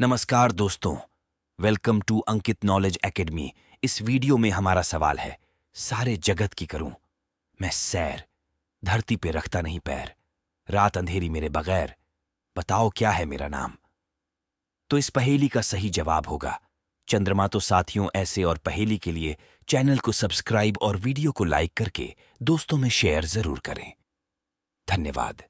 नमस्कार दोस्तों welcome to Ankit knowledge academy इस वीडियो में हमारा सवाल है सारे जगत की करूं मैं सैर धरती पे रखता नहीं पैर रात अंधेरी मेरे बगैर बताओ क्या है मेरा नाम तो इस पहेली का सही जवाब होगा चंद्रमा तो साथियों ऐसे और पहेली के लिए चैनल को सब्सक्राइब और वीडियो को लाइक करके दोस्तों में शेयर जरूर करें धन्यवाद